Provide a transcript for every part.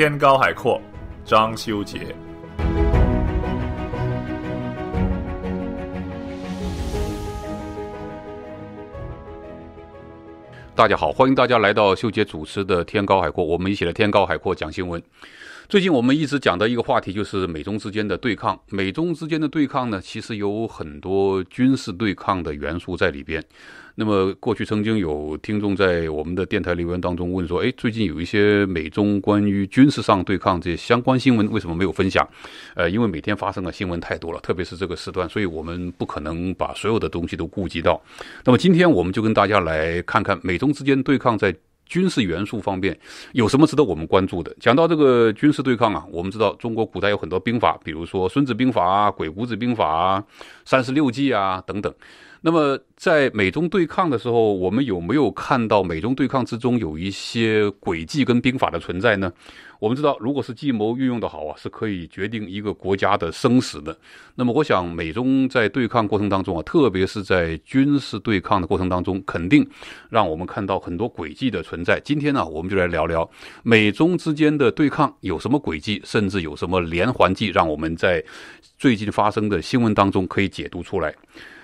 天高海阔，张修杰。大家好，欢迎大家来到秀杰主持的《天高海阔》，我们一起来《天高海阔》讲新闻。最近我们一直讲的一个话题就是美中之间的对抗。美中之间的对抗呢，其实有很多军事对抗的元素在里边。那么过去曾经有听众在我们的电台留言当中问说，哎，最近有一些美中关于军事上对抗这些相关新闻，为什么没有分享？呃，因为每天发生的新闻太多了，特别是这个时段，所以我们不可能把所有的东西都顾及到。那么今天我们就跟大家来看看美中之间对抗在军事元素方面有什么值得我们关注的。讲到这个军事对抗啊，我们知道中国古代有很多兵法，比如说《孙子兵法》《鬼谷子兵法》《三十六计》啊等等。那么，在美中对抗的时候，我们有没有看到美中对抗之中有一些诡计跟兵法的存在呢？我们知道，如果是计谋运用的好啊，是可以决定一个国家的生死的。那么，我想美中在对抗过程当中啊，特别是在军事对抗的过程当中，肯定让我们看到很多诡计的存在。今天呢，我们就来聊聊美中之间的对抗有什么诡计，甚至有什么连环计，让我们在最近发生的新闻当中可以解读出来。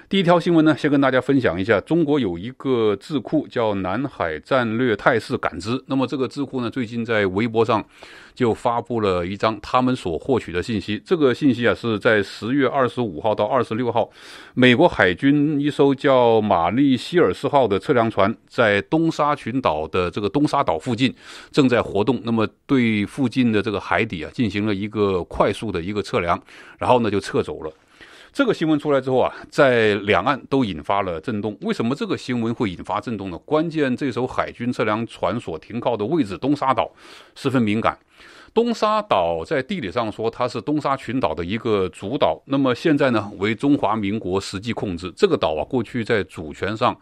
第一条新闻呢，先跟大家分享一下，中国有一个智库叫南海战略态势感知。那么这个智库呢，最近在微博上就发布了一张他们所获取的信息。这个信息啊，是在十月二十五号到二十六号，美国海军一艘叫玛丽·希尔斯号的测量船在东沙群岛的这个东沙岛附近正在活动，那么对附近的这个海底啊进行了一个快速的一个测量，然后呢就撤走了。这个新闻出来之后啊，在两岸都引发了震动。为什么这个新闻会引发震动呢？关键这艘海军测量船所停靠的位置东沙岛，十分敏感。东沙岛在地理上说，它是东沙群岛的一个主岛。那么现在呢，为中华民国实际控制。这个岛啊，过去在主权上，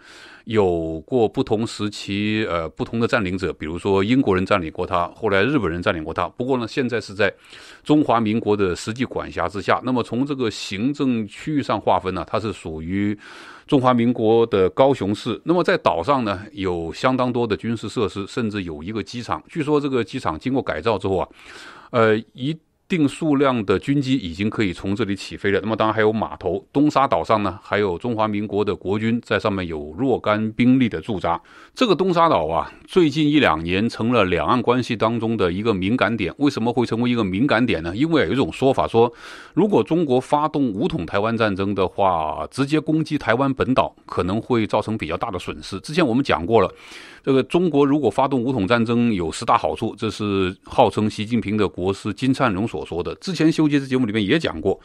有过不同时期呃不同的占领者，比如说英国人占领过它，后来日本人占领过它。不过呢，现在是在中华民国的实际管辖之下。那么从这个行政区域上划分呢，它是属于。中华民国的高雄市，那么在岛上呢，有相当多的军事设施，甚至有一个机场。据说这个机场经过改造之后啊，呃一。定数量的军机已经可以从这里起飞了。那么，当然还有码头。东沙岛上呢，还有中华民国的国军在上面有若干兵力的驻扎。这个东沙岛啊，最近一两年成了两岸关系当中的一个敏感点。为什么会成为一个敏感点呢？因为有一种说法说，如果中国发动武统台湾战争的话，直接攻击台湾本岛，可能会造成比较大的损失。之前我们讲过了。这个中国如果发动五统战争，有十大好处，这是号称习近平的国师金灿荣所说的。之前《修杰》这节目里面也讲过。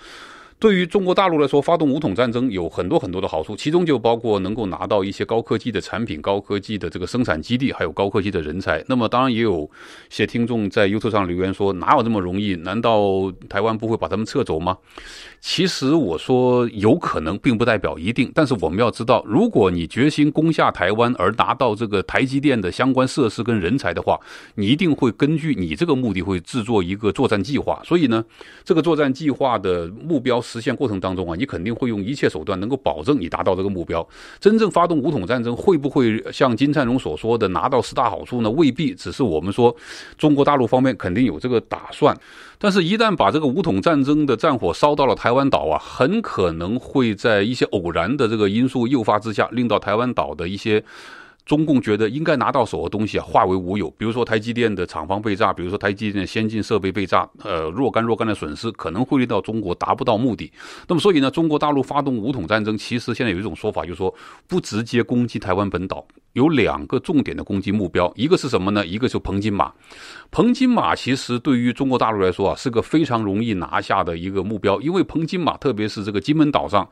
对于中国大陆来说，发动武统战争有很多很多的好处，其中就包括能够拿到一些高科技的产品、高科技的这个生产基地，还有高科技的人才。那么当然也有，些听众在优 e 上留言说：“哪有这么容易？难道台湾不会把他们撤走吗？”其实我说有可能，并不代表一定。但是我们要知道，如果你决心攻下台湾而拿到这个台积电的相关设施跟人才的话，你一定会根据你这个目的会制作一个作战计划。所以呢，这个作战计划的目标。实现过程当中啊，你肯定会用一切手段能够保证你达到这个目标。真正发动武统战争，会不会像金灿荣所说的拿到十大好处呢？未必，只是我们说中国大陆方面肯定有这个打算。但是，一旦把这个武统战争的战火烧到了台湾岛啊，很可能会在一些偶然的这个因素诱发之下，令到台湾岛的一些。中共觉得应该拿到手的东西啊，化为乌有。比如说台积电的厂房被炸，比如说台积电先进设备被炸，呃，若干若干的损失可能会令到中国达不到目的。那么，所以呢，中国大陆发动武统战争，其实现在有一种说法，就是说不直接攻击台湾本岛，有两个重点的攻击目标，一个是什么呢？一个就彭金马。彭金马其实对于中国大陆来说啊，是个非常容易拿下的一个目标，因为彭金马，特别是这个金门岛上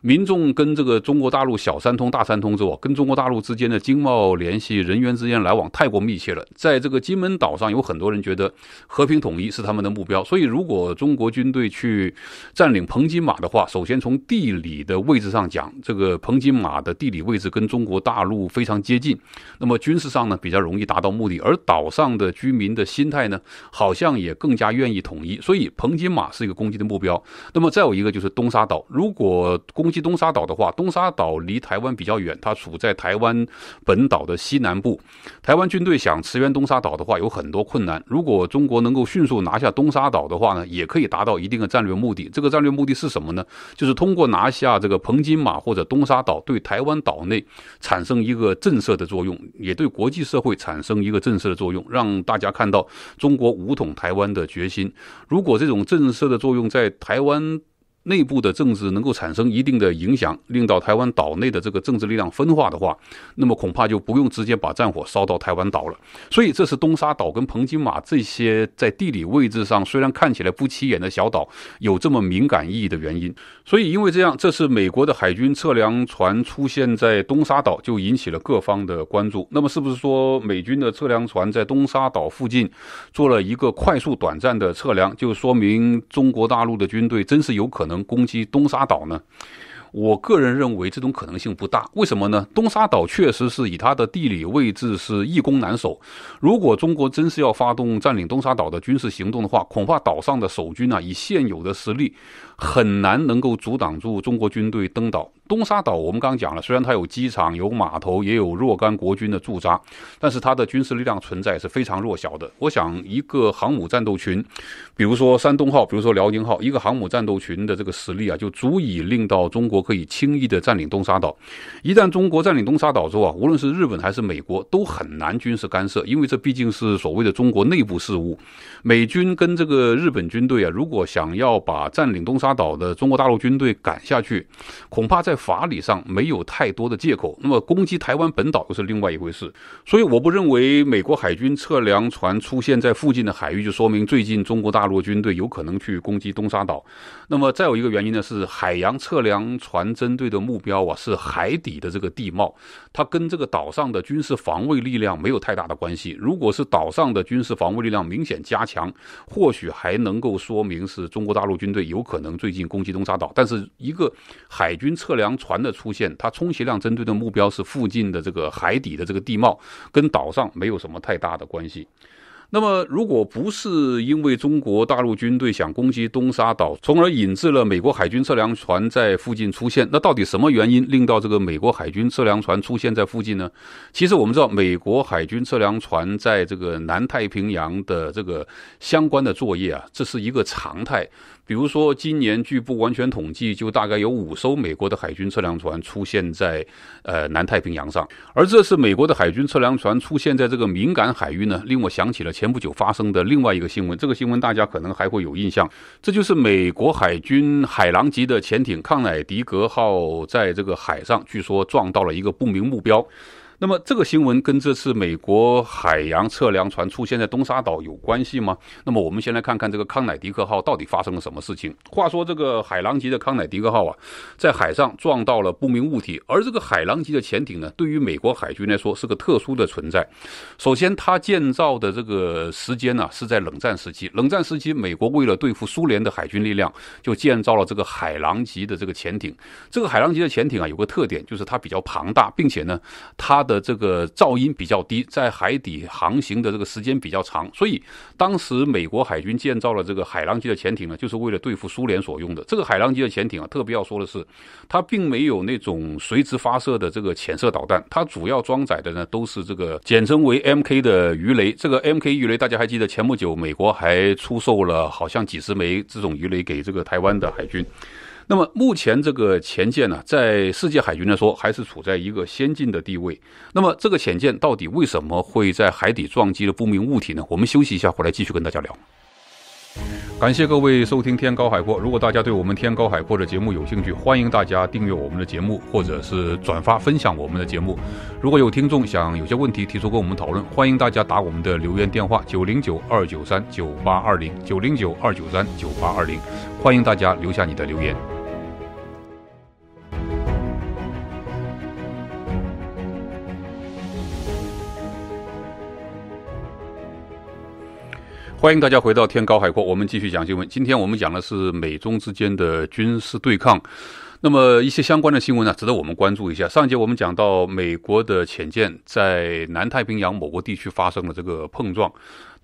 民众跟这个中国大陆小三通、大三通，之后，跟中国大陆之间的金。经贸联系、人员之间来往太过密切了，在这个金门岛上有很多人觉得和平统一是他们的目标，所以如果中国军队去占领彭金马的话，首先从地理的位置上讲，这个彭金马的地理位置跟中国大陆非常接近，那么军事上呢比较容易达到目的，而岛上的居民的心态呢好像也更加愿意统一，所以彭金马是一个攻击的目标。那么再有一个就是东沙岛，如果攻击东沙岛的话，东沙岛离台湾比较远，它处在台湾。本岛的西南部，台湾军队想驰援东沙岛的话，有很多困难。如果中国能够迅速拿下东沙岛的话呢，也可以达到一定的战略目的。这个战略目的是什么呢？就是通过拿下这个彭金马或者东沙岛，对台湾岛内产生一个震慑的作用，也对国际社会产生一个震慑的作用，让大家看到中国武统台湾的决心。如果这种震慑的作用在台湾，内部的政治能够产生一定的影响，令到台湾岛内的这个政治力量分化的话，那么恐怕就不用直接把战火烧到台湾岛了。所以，这是东沙岛跟彭金马这些在地理位置上虽然看起来不起眼的小岛有这么敏感意义的原因。所以，因为这样，这是美国的海军测量船出现在东沙岛，就引起了各方的关注。那么，是不是说美军的测量船在东沙岛附近做了一个快速短暂的测量，就说明中国大陆的军队真是有可能？攻击东沙岛呢？我个人认为这种可能性不大。为什么呢？东沙岛确实是以它的地理位置是易攻难守。如果中国真是要发动占领东沙岛的军事行动的话，恐怕岛上的守军啊，以现有的实力。很难能够阻挡住中国军队登岛。东沙岛我们刚讲了，虽然它有机场、有码头，也有若干国军的驻扎，但是它的军事力量存在是非常弱小的。我想，一个航母战斗群，比如说山东号，比如说辽宁号，一个航母战斗群的这个实力啊，就足以令到中国可以轻易的占领东沙岛。一旦中国占领东沙岛之后啊，无论是日本还是美国，都很难军事干涉，因为这毕竟是所谓的中国内部事务。美军跟这个日本军队啊，如果想要把占领东沙，沙岛的中国大陆军队赶下去，恐怕在法理上没有太多的借口。那么攻击台湾本岛又是另外一回事。所以我不认为美国海军测量船出现在附近的海域，就说明最近中国大陆军队有可能去攻击东沙岛。那么再有一个原因呢，是海洋测量船针对的目标啊，是海底的这个地貌，它跟这个岛上的军事防卫力量没有太大的关系。如果是岛上的军事防卫力量明显加强，或许还能够说明是中国大陆军队有可能。最近攻击东沙岛，但是一个海军测量船的出现，它充其量针对的目标是附近的这个海底的这个地貌，跟岛上没有什么太大的关系。那么，如果不是因为中国大陆军队想攻击东沙岛，从而引致了美国海军测量船在附近出现，那到底什么原因令到这个美国海军测量船出现在附近呢？其实我们知道，美国海军测量船在这个南太平洋的这个相关的作业啊，这是一个常态。比如说，今年据不完全统计，就大概有五艘美国的海军测量船出现在呃南太平洋上，而这是美国的海军测量船出现在这个敏感海域呢，令我想起了前不久发生的另外一个新闻，这个新闻大家可能还会有印象，这就是美国海军海狼级的潜艇康乃迪格号在这个海上据说撞到了一个不明目标。那么这个新闻跟这次美国海洋测量船出现在东沙岛有关系吗？那么我们先来看看这个康乃迪克号到底发生了什么事情。话说这个海狼级的康乃迪克号啊，在海上撞到了不明物体，而这个海狼级的潜艇呢，对于美国海军来说是个特殊的存在。首先，它建造的这个时间呢是在冷战时期。冷战时期，美国为了对付苏联的海军力量，就建造了这个海狼级的这个潜艇。这个海狼级的潜艇啊，有个特点就是它比较庞大，并且呢，它的这个噪音比较低，在海底航行的这个时间比较长，所以当时美国海军建造了这个海狼级的潜艇呢，就是为了对付苏联所用的。这个海狼级的潜艇啊，特别要说的是，它并没有那种垂直发射的这个潜射导弹，它主要装载的呢都是这个简称为 MK 的鱼雷。这个 MK 鱼雷，大家还记得前不久美国还出售了好像几十枚这种鱼雷给这个台湾的海军。那么目前这个潜舰呢，在世界海军来说还是处在一个先进的地位。那么这个潜舰到底为什么会在海底撞击了不明物体呢？我们休息一下，回来继续跟大家聊。感谢各位收听《天高海阔》。如果大家对我们《天高海阔》的节目有兴趣，欢迎大家订阅我们的节目，或者是转发分享我们的节目。如果有听众想有些问题提出跟我们讨论，欢迎大家打我们的留言电话九零九二九三九八二零九零九二九三九八二零，欢迎大家留下你的留言。欢迎大家回到天高海阔，我们继续讲新闻。今天我们讲的是美中之间的军事对抗。那么一些相关的新闻呢，值得我们关注一下。上节我们讲到美国的潜舰在南太平洋某个地区发生了这个碰撞。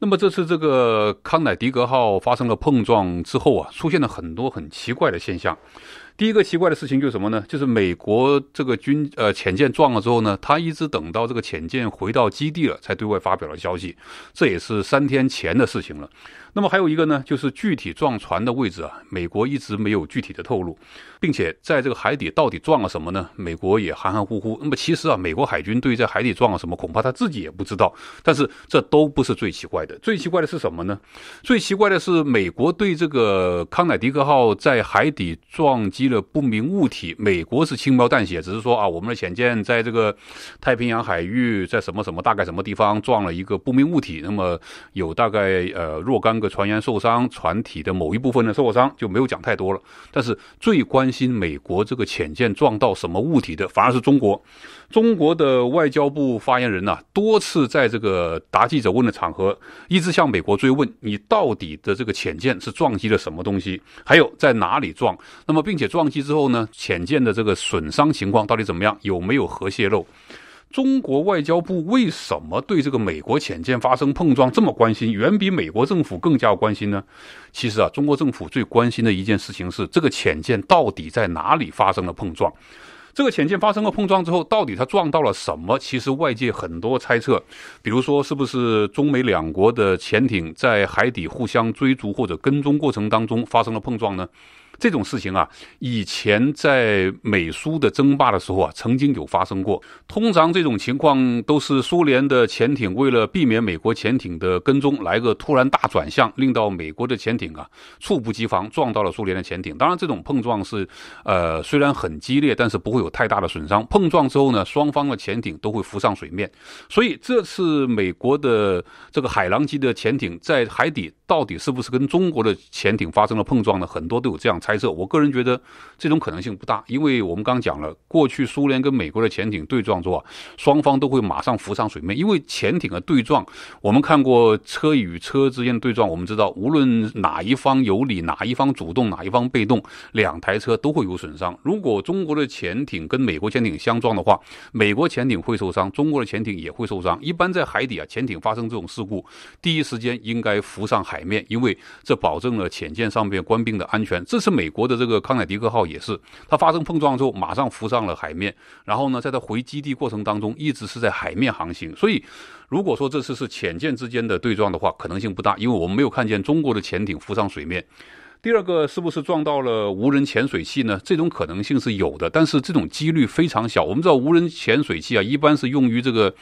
那么这次这个康乃狄格号发生了碰撞之后啊，出现了很多很奇怪的现象。第一个奇怪的事情就是什么呢？就是美国这个军呃潜舰撞了之后呢，他一直等到这个潜舰回到基地了，才对外发表了消息，这也是三天前的事情了。那么还有一个呢，就是具体撞船的位置啊，美国一直没有具体的透露，并且在这个海底到底撞了什么呢？美国也含含糊糊。那么其实啊，美国海军对在海底撞了什么，恐怕他自己也不知道。但是这都不是最奇怪的，最奇怪的是什么呢？最奇怪的是，美国对这个康乃狄克号在海底撞击了不明物体，美国是轻描淡写，只是说啊，我们的潜舰在这个太平洋海域，在什么什么大概什么地方撞了一个不明物体，那么有大概呃若干。船员受伤，船体的某一部分的受伤就没有讲太多了。但是最关心美国这个潜舰撞到什么物体的，反而是中国。中国的外交部发言人呢，多次在这个答记者问的场合，一直向美国追问：你到底的这个潜舰是撞击了什么东西？还有在哪里撞？那么并且撞击之后呢，潜舰的这个损伤情况到底怎么样？有没有核泄漏？中国外交部为什么对这个美国潜舰发生碰撞这么关心，远比美国政府更加关心呢？其实啊，中国政府最关心的一件事情是这个潜舰到底在哪里发生了碰撞，这个潜舰发生了碰撞之后，到底它撞到了什么？其实外界很多猜测，比如说是不是中美两国的潜艇在海底互相追逐或者跟踪过程当中发生了碰撞呢？这种事情啊，以前在美苏的争霸的时候啊，曾经有发生过。通常这种情况都是苏联的潜艇为了避免美国潜艇的跟踪，来个突然大转向，令到美国的潜艇啊猝不及防，撞到了苏联的潜艇。当然，这种碰撞是，呃，虽然很激烈，但是不会有太大的损伤。碰撞之后呢，双方的潜艇都会浮上水面。所以，这次美国的这个海狼级的潜艇在海底到底是不是跟中国的潜艇发生了碰撞呢？很多都有这样。猜测，我个人觉得这种可能性不大，因为我们刚讲了，过去苏联跟美国的潜艇对撞后，双方都会马上浮上水面。因为潜艇的对撞，我们看过车与车之间的对撞，我们知道无论哪一方有理，哪一方主动，哪一方被动，两台车都会有损伤。如果中国的潜艇跟美国潜艇相撞的话，美国潜艇会受伤，中国的潜艇也会受伤。一般在海底啊，潜艇发生这种事故，第一时间应该浮上海面，因为这保证了潜舰上面官兵的安全。这是。美国的这个康乃狄克号也是，它发生碰撞之后马上浮上了海面，然后呢，在它回基地过程当中一直是在海面航行。所以，如果说这次是潜舰之间的对撞的话，可能性不大，因为我们没有看见中国的潜艇浮上水面。第二个，是不是撞到了无人潜水器呢？这种可能性是有的，但是这种几率非常小。我们知道，无人潜水器啊，一般是用于这个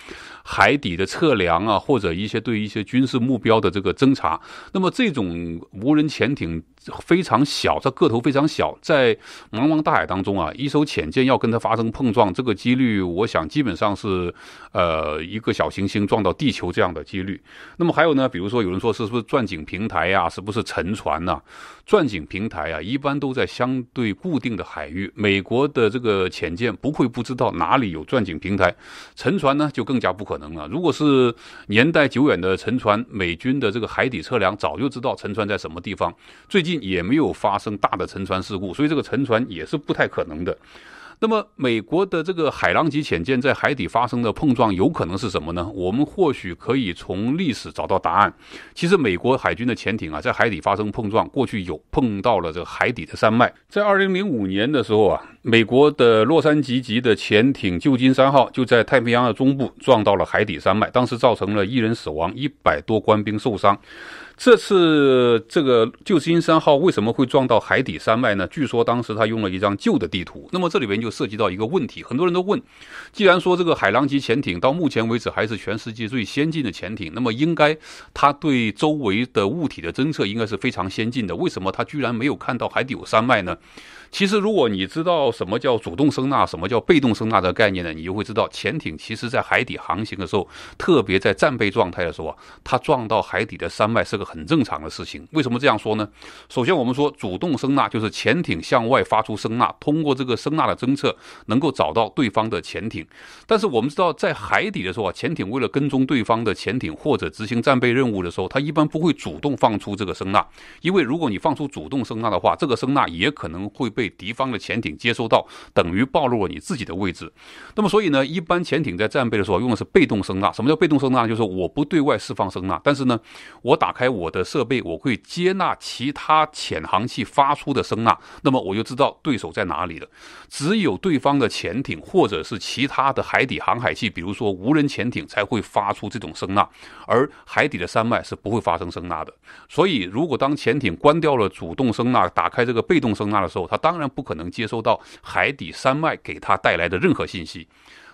海底的测量啊，或者一些对一些军事目标的这个侦查。那么，这种无人潜艇。非常小，它个头非常小，在茫茫大海当中啊，一艘潜舰要跟它发生碰撞，这个几率，我想基本上是呃一个小行星撞到地球这样的几率。那么还有呢，比如说有人说是不是钻井平台呀，是不是沉船呐？钻井平台啊，一般都在相对固定的海域，美国的这个潜舰不会不知道哪里有钻井平台，沉船呢就更加不可能了。如果是年代久远的沉船，美军的这个海底测量早就知道沉船在什么地方，最近。也没有发生大的沉船事故，所以这个沉船也是不太可能的。那么，美国的这个海狼级潜舰在海底发生的碰撞，有可能是什么呢？我们或许可以从历史找到答案。其实，美国海军的潜艇啊，在海底发生碰撞，过去有碰到了这个海底的山脉。在二零零五年的时候啊，美国的洛杉矶级的潜艇“旧金山号”就在太平洋的中部撞到了海底山脉，当时造成了一人死亡，一百多官兵受伤。这次这个“旧金三号”为什么会撞到海底山脉呢？据说当时他用了一张旧的地图。那么这里边就涉及到一个问题，很多人都问：既然说这个海狼级潜艇到目前为止还是全世界最先进的潜艇，那么应该它对周围的物体的侦测应该是非常先进的，为什么它居然没有看到海底有山脉呢？其实，如果你知道什么叫主动声纳、什么叫被动声纳的概念呢，你就会知道，潜艇其实在海底航行的时候，特别在战备状态的时候啊，它撞到海底的山脉是个很正常的事情。为什么这样说呢？首先，我们说主动声纳就是潜艇向外发出声纳，通过这个声纳的侦测，能够找到对方的潜艇。但是，我们知道在海底的时候啊，潜艇为了跟踪对方的潜艇或者执行战备任务的时候，它一般不会主动放出这个声纳，因为如果你放出主动声纳的话，这个声纳也可能会被。被敌方的潜艇接收到，等于暴露了你自己的位置。那么，所以呢，一般潜艇在战备的时候用的是被动声呐。什么叫被动声呐？就是我不对外释放声呐，但是呢，我打开我的设备，我会接纳其他潜航器发出的声呐。那么，我就知道对手在哪里了。只有对方的潜艇或者是其他的海底航海器，比如说无人潜艇，才会发出这种声呐。而海底的山脉是不会发生声呐的。所以，如果当潜艇关掉了主动声呐，打开这个被动声呐的时候，它当当然不可能接收到海底山脉给他带来的任何信息。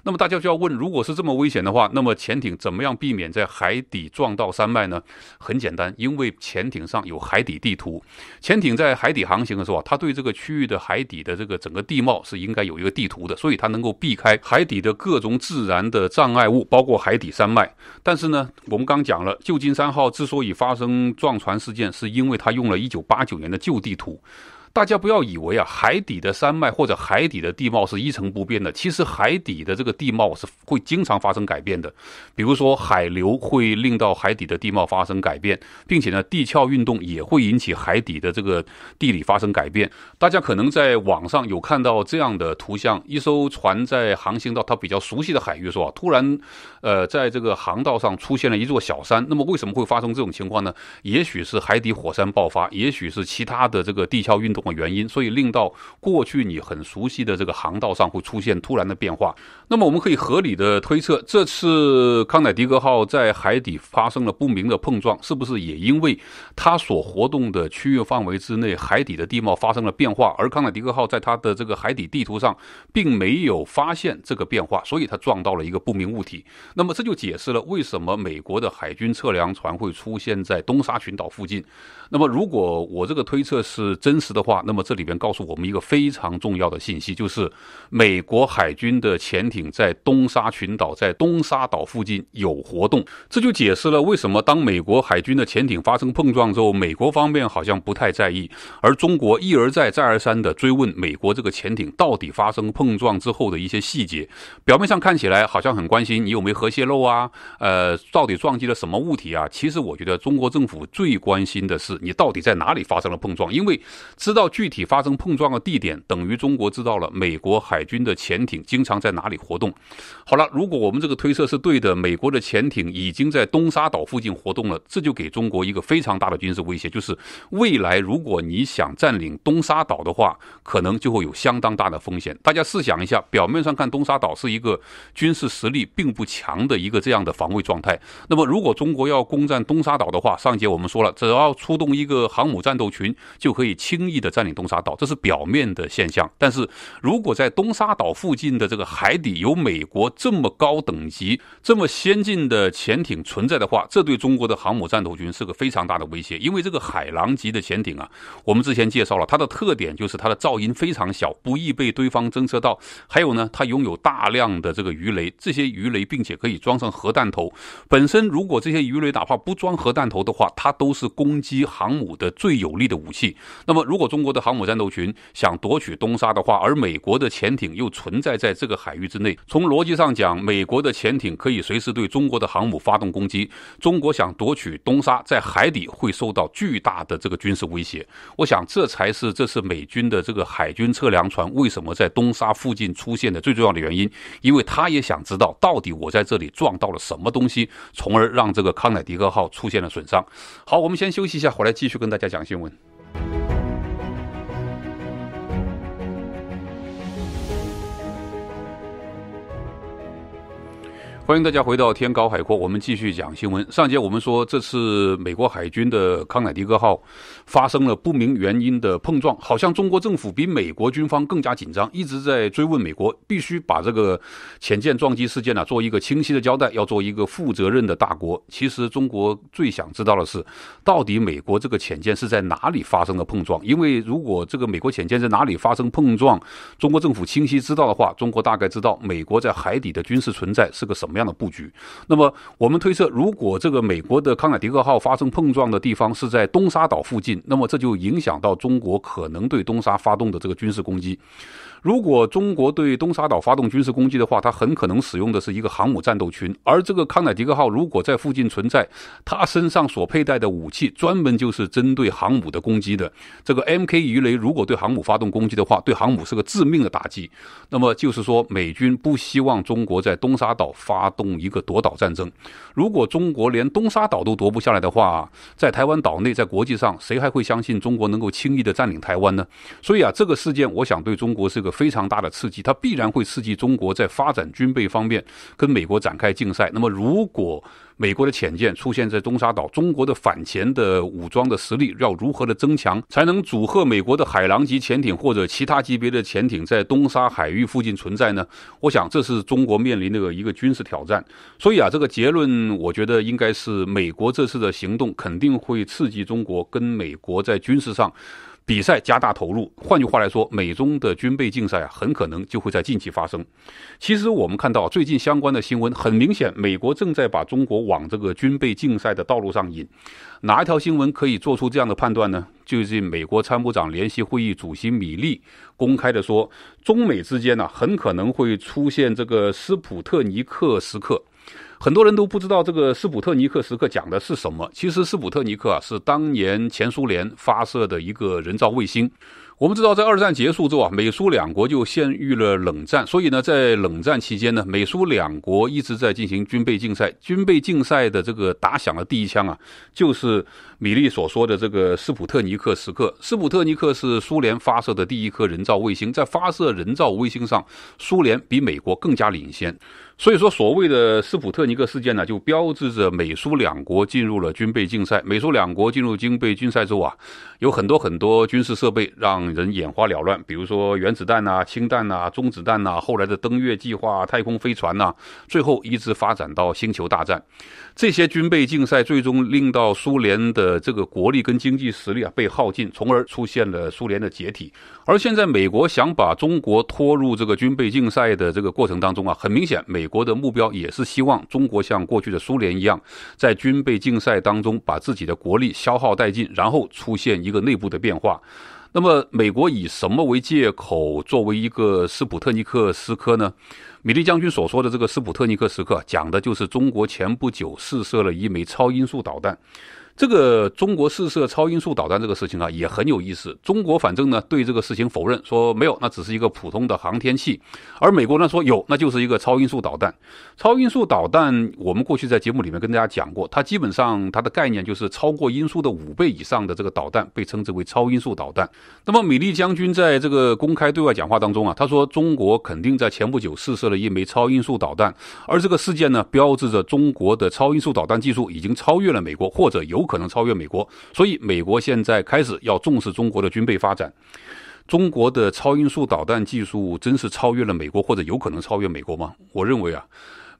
那么大家就要问：如果是这么危险的话，那么潜艇怎么样避免在海底撞到山脉呢？很简单，因为潜艇上有海底地图。潜艇在海底航行的时候，它对这个区域的海底的这个整个地貌是应该有一个地图的，所以它能够避开海底的各种自然的障碍物，包括海底山脉。但是呢，我们刚讲了，旧金山号之所以发生撞船事件，是因为它用了一九八九年的旧地图。大家不要以为啊，海底的山脉或者海底的地貌是一成不变的。其实海底的这个地貌是会经常发生改变的。比如说海流会令到海底的地貌发生改变，并且呢，地壳运动也会引起海底的这个地理发生改变。大家可能在网上有看到这样的图像：一艘船在航行到它比较熟悉的海域时候，突然，呃，在这个航道上出现了一座小山。那么为什么会发生这种情况呢？也许是海底火山爆发，也许是其他的这个地壳运。动。这种原因？所以令到过去你很熟悉的这个航道上会出现突然的变化。那么我们可以合理的推测，这次康乃狄格号在海底发生了不明的碰撞，是不是也因为它所活动的区域范围之内海底的地貌发生了变化，而康乃狄格号在它的这个海底地图上并没有发现这个变化，所以它撞到了一个不明物体。那么这就解释了为什么美国的海军测量船会出现在东沙群岛附近。那么，如果我这个推测是真实的话，那么这里边告诉我们一个非常重要的信息，就是美国海军的潜艇在东沙群岛、在东沙岛附近有活动。这就解释了为什么当美国海军的潜艇发生碰撞之后，美国方面好像不太在意，而中国一而再、再而三的追问美国这个潜艇到底发生碰撞之后的一些细节。表面上看起来好像很关心你有没有核泄漏啊，呃，到底撞击了什么物体啊？其实我觉得中国政府最关心的是。你到底在哪里发生了碰撞？因为知道具体发生碰撞的地点，等于中国知道了美国海军的潜艇经常在哪里活动。好了，如果我们这个推测是对的，美国的潜艇已经在东沙岛附近活动了，这就给中国一个非常大的军事威胁。就是未来，如果你想占领东沙岛的话，可能就会有相当大的风险。大家试想一下，表面上看东沙岛是一个军事实力并不强的一个这样的防卫状态。那么，如果中国要攻占东沙岛的话，上节我们说了，只要出动。一个航母战斗群就可以轻易的占领东沙岛，这是表面的现象。但是如果在东沙岛附近的这个海底有美国这么高等级、这么先进的潜艇存在的话，这对中国的航母战斗群是个非常大的威胁。因为这个海狼级的潜艇啊，我们之前介绍了，它的特点就是它的噪音非常小，不易被对方侦测到。还有呢，它拥有大量的这个鱼雷，这些鱼雷并且可以装上核弹头。本身如果这些鱼雷哪怕不装核弹头的话，它都是攻击。航母的最有力的武器。那么，如果中国的航母战斗群想夺取东沙的话，而美国的潜艇又存在在这个海域之内，从逻辑上讲，美国的潜艇可以随时对中国的航母发动攻击。中国想夺取东沙，在海底会受到巨大的这个军事威胁。我想，这才是这次美军的这个海军测量船为什么在东沙附近出现的最重要的原因，因为他也想知道到底我在这里撞到了什么东西，从而让这个康乃狄克号出现了损伤。好，我们先休息一下，回来。再继续跟大家讲新闻。欢迎大家回到天高海阔，我们继续讲新闻。上节我们说，这次美国海军的康乃狄格号发生了不明原因的碰撞，好像中国政府比美国军方更加紧张，一直在追问美国，必须把这个潜舰撞击事件呢做一个清晰的交代，要做一个负责任的大国。其实中国最想知道的是，到底美国这个潜舰是在哪里发生的碰撞？因为如果这个美国潜舰在哪里发生碰撞，中国政府清晰知道的话，中国大概知道美国在海底的军事存在是个什么这样的布局，那么我们推测，如果这个美国的康乃迪克号发生碰撞的地方是在东沙岛附近，那么这就影响到中国可能对东沙发动的这个军事攻击。如果中国对东沙岛发动军事攻击的话，它很可能使用的是一个航母战斗群。而这个康乃狄克号如果在附近存在，它身上所佩戴的武器专门就是针对航母的攻击的。这个 M K 鱼雷如果对航母发动攻击的话，对航母是个致命的打击。那么就是说，美军不希望中国在东沙岛发动一个夺岛战争。如果中国连东沙岛都夺不下来的话，在台湾岛内，在国际上，谁还会相信中国能够轻易的占领台湾呢？所以啊，这个事件，我想对中国是个。非常大的刺激，它必然会刺激中国在发展军备方面跟美国展开竞赛。那么，如果美国的潜舰出现在东沙岛，中国的反潜的武装的实力要如何的增强，才能阻吓美国的海狼级潜艇或者其他级别的潜艇在东沙海域附近存在呢？我想，这是中国面临的一个军事挑战。所以啊，这个结论，我觉得应该是美国这次的行动肯定会刺激中国跟美国在军事上。比赛加大投入，换句话来说，美中的军备竞赛啊，很可能就会在近期发生。其实我们看到最近相关的新闻，很明显，美国正在把中国往这个军备竞赛的道路上引。哪一条新闻可以做出这样的判断呢？就是美国参谋长联席会议主席米利公开的说，中美之间呢，很可能会出现这个“斯普特尼克时刻”。很多人都不知道这个“斯普特尼克时刻”讲的是什么。其实“斯普特尼克”啊，是当年前苏联发射的一个人造卫星。我们知道，在二战结束之后啊，美苏两国就陷入了冷战。所以呢，在冷战期间呢，美苏两国一直在进行军备竞赛。军备竞赛的这个打响了第一枪啊，就是米利所说的这个“斯普特尼克时刻”。斯普特尼克是苏联发射的第一颗人造卫星。在发射人造卫星上，苏联比美国更加领先。所以说，所谓的斯普特尼克事件呢，就标志着美苏两国进入了军备竞赛。美苏两国进入军备竞赛之后啊，有很多很多军事设备让人眼花缭乱，比如说原子弹呐、氢弹呐、中子弹呐，后来的登月计划、太空飞船呐，最后一直发展到星球大战。这些军备竞赛最终令到苏联的这个国力跟经济实力啊被耗尽，从而出现了苏联的解体。而现在美国想把中国拖入这个军备竞赛的这个过程当中啊，很明显美。国的目标也是希望中国像过去的苏联一样，在军备竞赛当中把自己的国力消耗殆尽，然后出现一个内部的变化。那么，美国以什么为借口作为一个“斯普特尼克时刻”呢？米利将军所说的这个“斯普特尼克时刻”，讲的就是中国前不久试射了一枚超音速导弹。这个中国试射超音速导弹这个事情啊，也很有意思。中国反正呢对这个事情否认，说没有，那只是一个普通的航天器。而美国呢说有，那就是一个超音速导弹。超音速导弹，我们过去在节目里面跟大家讲过，它基本上它的概念就是超过音速的五倍以上的这个导弹被称之为超音速导弹。那么米利将军在这个公开对外讲话当中啊，他说中国肯定在前不久试射了一枚超音速导弹，而这个事件呢标志着中国的超音速导弹技术已经超越了美国或者有。可能超越美国，所以美国现在开始要重视中国的军备发展。中国的超音速导弹技术真是超越了美国，或者有可能超越美国吗？我认为啊。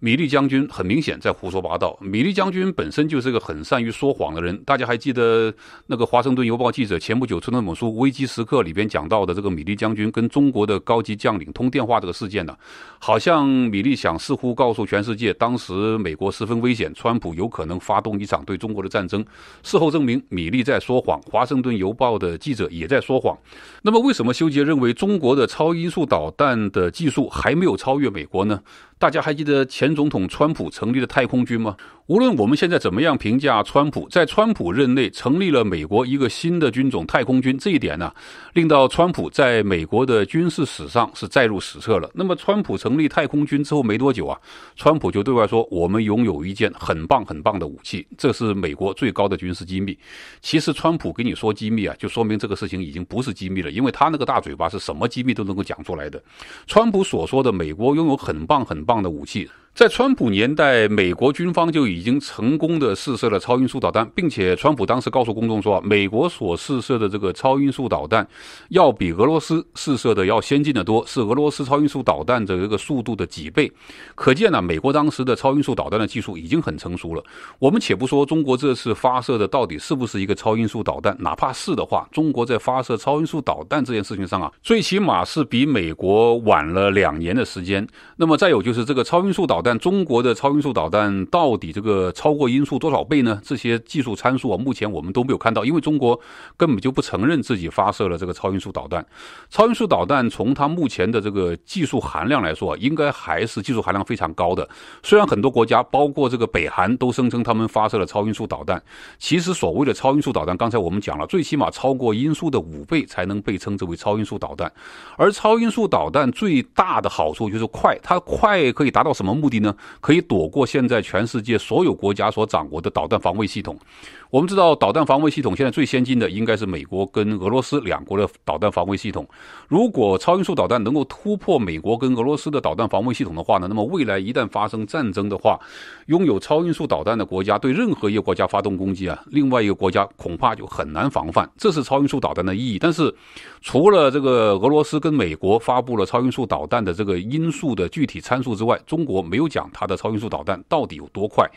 米利将军很明显在胡说八道。米利将军本身就是个很善于说谎的人，大家还记得那个《华盛顿邮报》记者前不久出的某书《危机时刻》里边讲到的这个米利将军跟中国的高级将领通电话这个事件呢？好像米利想似乎告诉全世界，当时美国十分危险，川普有可能发动一场对中国的战争。事后证明，米利在说谎，华盛顿邮报的记者也在说谎。那么，为什么修杰认为中国的超音速导弹的技术还没有超越美国呢？大家还记得前。前总统川普成立的太空军吗？无论我们现在怎么样评价川普，在川普任内成立了美国一个新的军种太空军，这一点呢，令到川普在美国的军事史上是载入史册了。那么，川普成立太空军之后没多久啊，川普就对外说：“我们拥有一件很棒很棒的武器，这是美国最高的军事机密。”其实，川普给你说机密啊，就说明这个事情已经不是机密了，因为他那个大嘴巴是什么机密都能够讲出来的。川普所说的美国拥有很棒很棒的武器，在川普年代，美国军方就已已经成功的试射了超音速导弹，并且川普当时告诉公众说，美国所试射的这个超音速导弹，要比俄罗斯试射的要先进的多，是俄罗斯超音速导弹这个速度的几倍。可见呢，美国当时的超音速导弹的技术已经很成熟了。我们且不说中国这次发射的到底是不是一个超音速导弹，哪怕是的话，中国在发射超音速导弹这件事情上啊，最起码是比美国晚了两年的时间。那么再有就是这个超音速导弹，中国的超音速导弹到底这个。呃，超过音速多少倍呢？这些技术参数啊，目前我们都没有看到，因为中国根本就不承认自己发射了这个超音速导弹。超音速导弹从它目前的这个技术含量来说，应该还是技术含量非常高的。虽然很多国家，包括这个北韩，都声称他们发射了超音速导弹，其实所谓的超音速导弹，刚才我们讲了，最起码超过音速的五倍才能被称之为超音速导弹。而超音速导弹最大的好处就是快，它快可以达到什么目的呢？可以躲过现在全世界所所有国家所掌握的导弹防卫系统，我们知道导弹防卫系统现在最先进的应该是美国跟俄罗斯两国的导弹防卫系统。如果超音速导弹能够突破美国跟俄罗斯的导弹防卫系统的话呢，那么未来一旦发生战争的话，拥有超音速导弹的国家对任何一个国家发动攻击啊，另外一个国家恐怕就很难防范。这是超音速导弹的意义。但是除了这个俄罗斯跟美国发布了超音速导弹的这个音速的具体参数之外，中国没有讲它的超音速导弹到底有多快。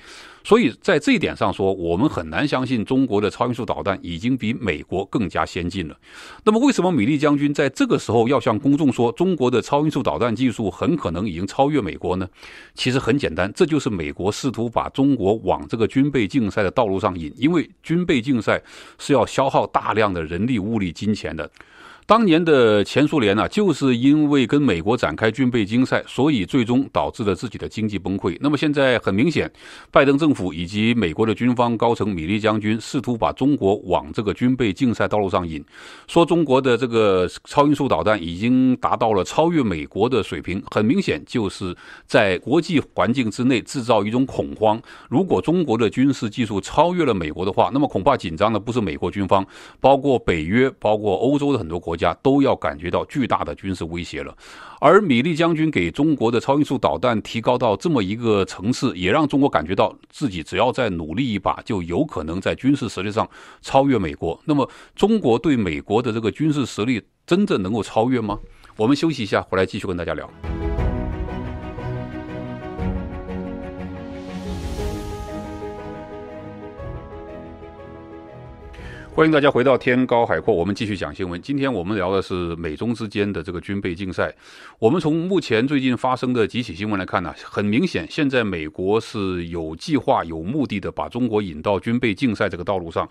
所以在这一点上说，我们很难相信中国的超音速导弹已经比美国更加先进了。那么，为什么米利将军在这个时候要向公众说中国的超音速导弹技术很可能已经超越美国呢？其实很简单，这就是美国试图把中国往这个军备竞赛的道路上引，因为军备竞赛是要消耗大量的人力、物力、金钱的。当年的前苏联呢，就是因为跟美国展开军备竞赛，所以最终导致了自己的经济崩溃。那么现在很明显，拜登政府以及美国的军方高层米利将军试图把中国往这个军备竞赛道路上引，说中国的这个超音速导弹已经达到了超越美国的水平。很明显，就是在国际环境之内制造一种恐慌。如果中国的军事技术超越了美国的话，那么恐怕紧张的不是美国军方，包括北约，包括欧洲的很多国。家。家都要感觉到巨大的军事威胁了，而米利将军给中国的超音速导弹提高到这么一个层次，也让中国感觉到自己只要再努力一把，就有可能在军事实力上超越美国。那么，中国对美国的这个军事实力真正能够超越吗？我们休息一下，回来继续跟大家聊。欢迎大家回到天高海阔，我们继续讲新闻。今天我们聊的是美中之间的这个军备竞赛。我们从目前最近发生的几起新闻来看呢，很明显，现在美国是有计划、有目的的把中国引到军备竞赛这个道路上。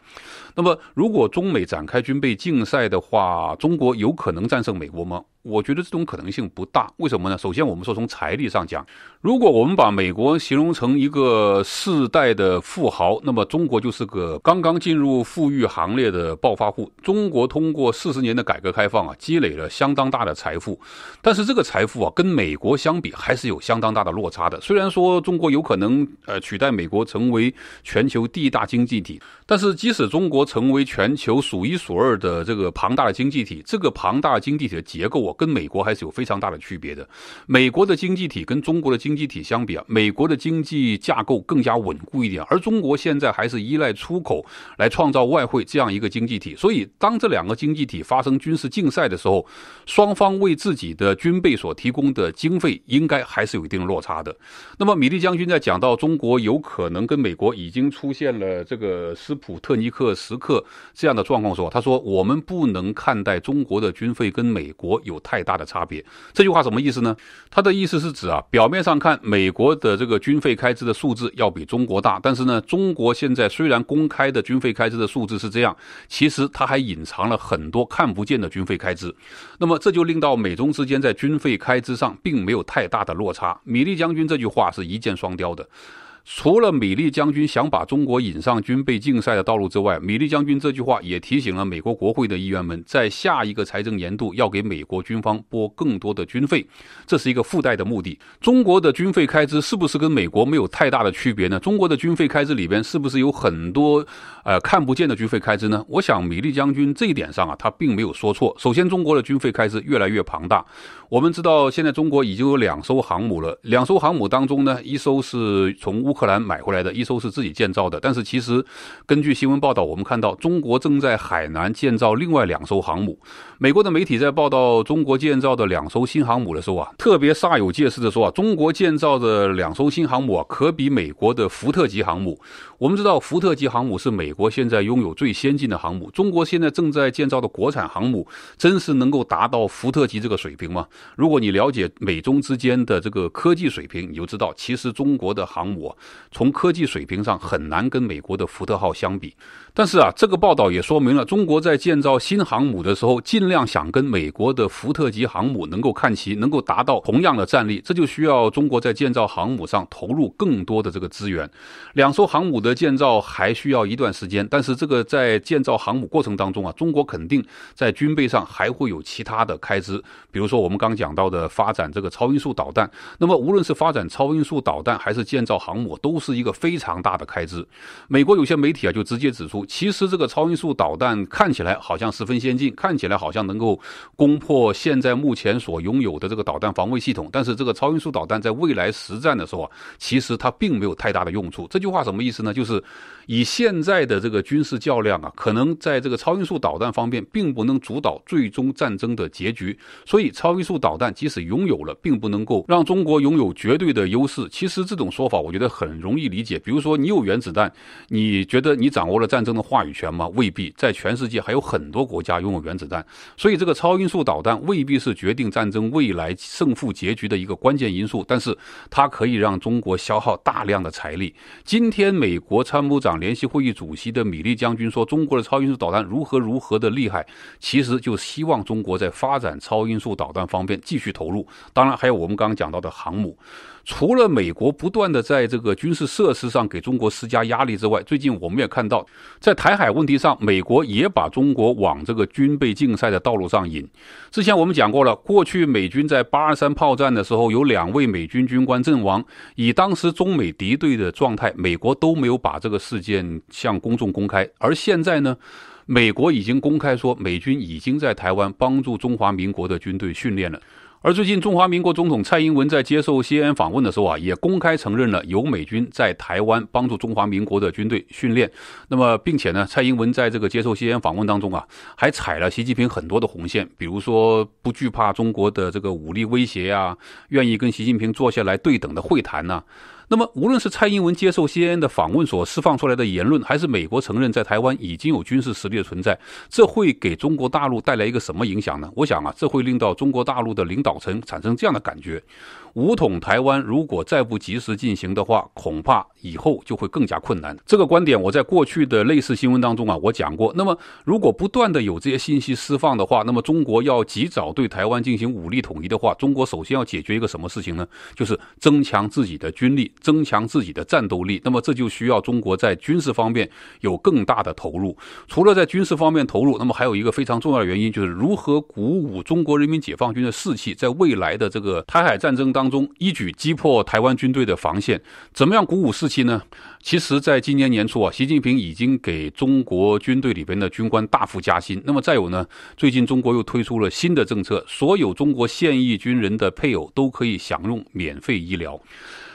那么，如果中美展开军备竞赛的话，中国有可能战胜美国吗？我觉得这种可能性不大，为什么呢？首先，我们说从财力上讲，如果我们把美国形容成一个世代的富豪，那么中国就是个刚刚进入富裕行列的暴发户。中国通过四十年的改革开放啊，积累了相当大的财富，但是这个财富啊，跟美国相比还是有相当大的落差的。虽然说中国有可能呃取代美国成为全球第一大经济体，但是即使中国成为全球数一数二的这个庞大的经济体，这个庞大经济体的结构啊。跟美国还是有非常大的区别的。美国的经济体跟中国的经济体相比啊，美国的经济架构更加稳固一点，而中国现在还是依赖出口来创造外汇这样一个经济体。所以，当这两个经济体发生军事竞赛的时候，双方为自己的军备所提供的经费应该还是有一定落差的。那么，米利将军在讲到中国有可能跟美国已经出现了这个“斯普特尼克时刻”这样的状况时，他说：“我们不能看待中国的军费跟美国有。”太大的差别。这句话什么意思呢？它的意思是指啊，表面上看美国的这个军费开支的数字要比中国大，但是呢，中国现在虽然公开的军费开支的数字是这样，其实它还隐藏了很多看不见的军费开支。那么这就令到美中之间在军费开支上并没有太大的落差。米利将军这句话是一箭双雕的。除了米利将军想把中国引上军备竞赛的道路之外，米利将军这句话也提醒了美国国会的议员们，在下一个财政年度要给美国军方拨更多的军费，这是一个附带的目的。中国的军费开支是不是跟美国没有太大的区别呢？中国的军费开支里边是不是有很多，呃，看不见的军费开支呢？我想米利将军这一点上啊，他并没有说错。首先，中国的军费开支越来越庞大。我们知道，现在中国已经有两艘航母了，两艘航母当中呢，一艘是从。乌克兰买回来的一艘是自己建造的，但是其实根据新闻报道，我们看到中国正在海南建造另外两艘航母。美国的媒体在报道中国建造的两艘新航母的时候啊，特别煞有介事的说啊，中国建造的两艘新航母啊，可比美国的福特级航母。我们知道福特级航母是美国现在拥有最先进的航母。中国现在正在建造的国产航母，真是能够达到福特级这个水平吗？如果你了解美中之间的这个科技水平，你就知道，其实中国的航母。从科技水平上很难跟美国的福特号相比，但是啊，这个报道也说明了中国在建造新航母的时候，尽量想跟美国的福特级航母能够看齐，能够达到同样的战力，这就需要中国在建造航母上投入更多的这个资源。两艘航母的建造还需要一段时间，但是这个在建造航母过程当中啊，中国肯定在军备上还会有其他的开支，比如说我们刚讲到的发展这个超音速导弹。那么无论是发展超音速导弹还是建造航母，我都是一个非常大的开支。美国有些媒体啊，就直接指出，其实这个超音速导弹看起来好像十分先进，看起来好像能够攻破现在目前所拥有的这个导弹防卫系统。但是，这个超音速导弹在未来实战的时候啊，其实它并没有太大的用处。这句话什么意思呢？就是以现在的这个军事较量啊，可能在这个超音速导弹方面，并不能主导最终战争的结局。所以，超音速导弹即使拥有了，并不能够让中国拥有绝对的优势。其实，这种说法，我觉得。很容易理解，比如说你有原子弹，你觉得你掌握了战争的话语权吗？未必，在全世界还有很多国家拥有原子弹，所以这个超音速导弹未必是决定战争未来胜负结局的一个关键因素，但是它可以让中国消耗大量的财力。今天美国参谋长联席会议主席的米利将军说中国的超音速导弹如何如何的厉害，其实就希望中国在发展超音速导弹方面继续投入。当然，还有我们刚刚讲到的航母。除了美国不断的在这个军事设施上给中国施加压力之外，最近我们也看到，在台海问题上，美国也把中国往这个军备竞赛的道路上引。之前我们讲过了，过去美军在八二三炮战的时候，有两位美军军官阵亡，以当时中美敌对的状态，美国都没有把这个事件向公众公开。而现在呢，美国已经公开说，美军已经在台湾帮助中华民国的军队训练了。而最近，中华民国总统蔡英文在接受西恩访问的时候啊，也公开承认了有美军在台湾帮助中华民国的军队训练。那么，并且呢，蔡英文在这个接受西恩访问当中啊，还踩了习近平很多的红线，比如说不惧怕中国的这个武力威胁啊，愿意跟习近平坐下来对等的会谈呢。那么，无论是蔡英文接受 CNN 的访问所释放出来的言论，还是美国承认在台湾已经有军事实力的存在，这会给中国大陆带来一个什么影响呢？我想啊，这会令到中国大陆的领导层产生这样的感觉。武统台湾，如果再不及时进行的话，恐怕以后就会更加困难。这个观点我在过去的类似新闻当中啊，我讲过。那么，如果不断的有这些信息释放的话，那么中国要及早对台湾进行武力统一的话，中国首先要解决一个什么事情呢？就是增强自己的军力，增强自己的战斗力。那么这就需要中国在军事方面有更大的投入。除了在军事方面投入，那么还有一个非常重要的原因，就是如何鼓舞中国人民解放军的士气，在未来的这个台海战争当。当中一举击破台湾军队的防线，怎么样鼓舞士气呢？其实，在今年年初啊，习近平已经给中国军队里边的军官大幅加薪。那么，再有呢，最近中国又推出了新的政策，所有中国现役军人的配偶都可以享用免费医疗。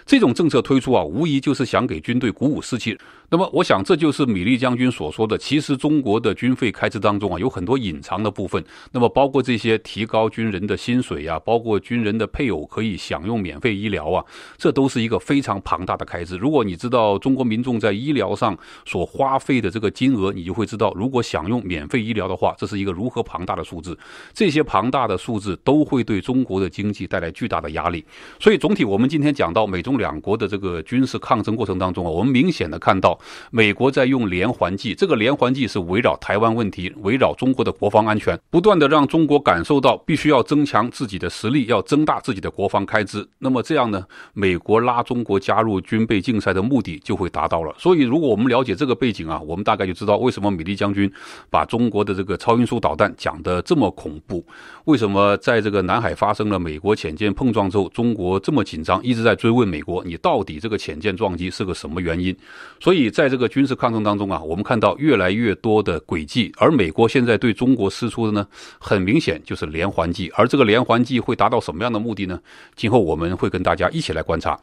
这种政策推出啊，无疑就是想给军队鼓舞士气。那么，我想这就是米利将军所说的。其实，中国的军费开支当中啊，有很多隐藏的部分。那么，包括这些提高军人的薪水啊，包括军人的配偶可以享用免费医疗啊，这都是一个非常庞大的开支。如果你知道中国民众在医疗上所花费的这个金额，你就会知道，如果享用免费医疗的话，这是一个如何庞大的数字。这些庞大的数字都会对中国的经济带来巨大的压力。所以，总体我们今天讲到美中两国的这个军事抗争过程当中啊，我们明显的看到。美国在用连环计，这个连环计是围绕台湾问题，围绕中国的国防安全，不断的让中国感受到必须要增强自己的实力，要增大自己的国防开支。那么这样呢，美国拉中国加入军备竞赛的目的就会达到了。所以，如果我们了解这个背景啊，我们大概就知道为什么米利将军把中国的这个超音速导弹讲的这么恐怖，为什么在这个南海发生了美国潜舰碰撞之后，中国这么紧张，一直在追问美国，你到底这个潜舰撞击是个什么原因？所以。在这个军事抗争当中啊，我们看到越来越多的诡计，而美国现在对中国施出的呢，很明显就是连环计，而这个连环计会达到什么样的目的呢？今后我们会跟大家一起来观察。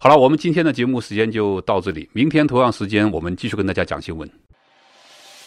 好了，我们今天的节目时间就到这里，明天同样时间我们继续跟大家讲新闻。